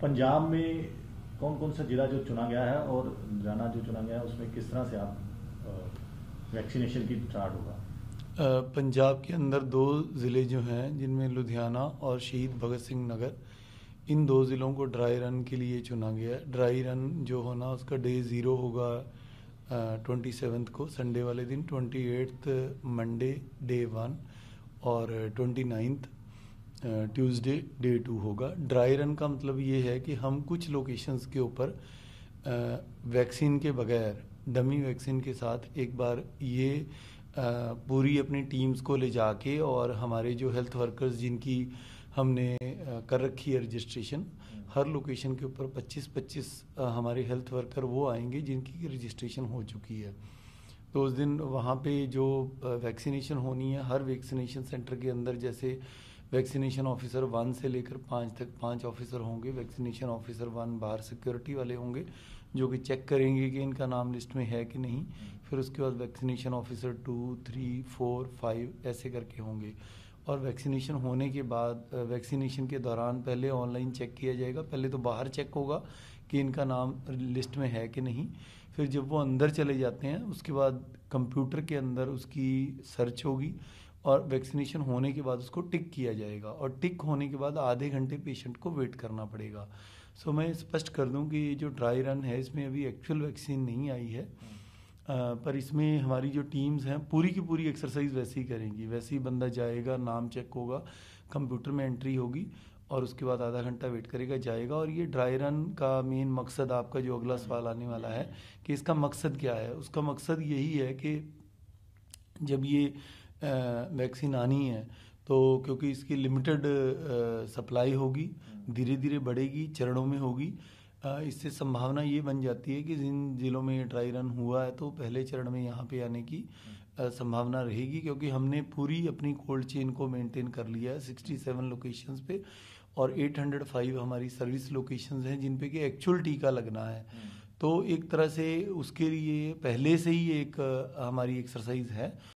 पंजाब में कौन कौन सा जिला जो चुना गया है और जाना जो चुना गया है उसमें किस तरह से आप वैक्सीनेशन की स्टार्ट होगा पंजाब के अंदर दो ज़िले जो हैं जिनमें लुधियाना और शहीद भगत सिंह नगर इन दो ज़िलों को ड्राई रन के लिए चुना गया है ड्राई रन जो होना उसका डे ज़ीरो होगा ट्वेंटी सेवन्थ को संडे वाले दिन twenty eighth Monday day one और twenty ninth Tuesday day two होगा ड्राई रन का मतलब ये है कि हम कुछ लोकेशंस के ऊपर वैक्सीन के बगैर डमी वैक्सीन के साथ एक बार ये पूरी अपनी टीम्स को ले जाके और हमारे जो हेल्थ वर्कर्स जिनकी हमने कर रखी है रजिस्ट्रेशन हर लोकेशन के ऊपर 25-25 हमारे हेल्थ वर्कर वो आएंगे जिनकी रजिस्ट्रेशन हो चुकी है तो उस दिन वहाँ पे जो वैक्सीनेशन होनी है हर वैक्सीनेशन सेंटर के अंदर जैसे वैक्सीनेशन ऑफिसर वन से लेकर पाँच तक पाँच ऑफिसर होंगे वैक्सीनेशन ऑफिसर वन बाहर सिक्योरिटी वाले होंगे जो कि चेक करेंगे कि इनका नाम लिस्ट में है कि नहीं फिर उसके बाद vaccination officer two three four five ऐसे करके होंगे और वैक्सीनेशन होने के बाद वैक्सीनेशन के दौरान पहले ऑनलाइन चेक किया जाएगा पहले तो बाहर चेक होगा कि इनका नाम लिस्ट में है कि नहीं फिर जब वो अंदर चले जाते हैं उसके बाद कंप्यूटर के अंदर उसकी सर्च होगी और वैक्सीनेशन होने के बाद उसको टिक किया जाएगा और टिक होने के बाद आधे घंटे पेशेंट को वेट करना पड़ेगा सो मैं स्पष्ट कर दूं कि ये जो ड्राई रन है इसमें अभी एक्चुअल वैक्सीन नहीं आई है पर इसमें हमारी जो टीम्स हैं पूरी की पूरी एक्सरसाइज वैसे ही करेंगी वैसे ही बंदा जाएगा नाम चेक होगा कंप्यूटर में एंट्री होगी और उसके बाद आधा घंटा वेट करेगा जाएगा और ये ड्राई रन का मेन मकसद आपका जो अगला हम्म। सवाल आने वाला है कि इसका मकसद क्या है उसका मकसद यही है कि जब ये वैक्सीन आनी है तो क्योंकि इसकी लिमिटेड सप्लाई होगी धीरे धीरे बढ़ेगी चरणों में होगी इससे संभावना ये बन जाती है कि जिन जिलों में ड्राई रन हुआ है तो पहले चरण में यहाँ पे आने की संभावना रहेगी क्योंकि हमने पूरी अपनी कोल्ड चेन को मेंटेन कर लिया है सिक्सटी सेवन लोकेशंस पे और एट हंड्रेड फाइव हमारी सर्विस लोकेशंस हैं जिन पे कि एक्चुअल टीका लगना है हम्म। तो एक तरह से उसके लिए पहले से ही एक हमारी एक्सरसाइज है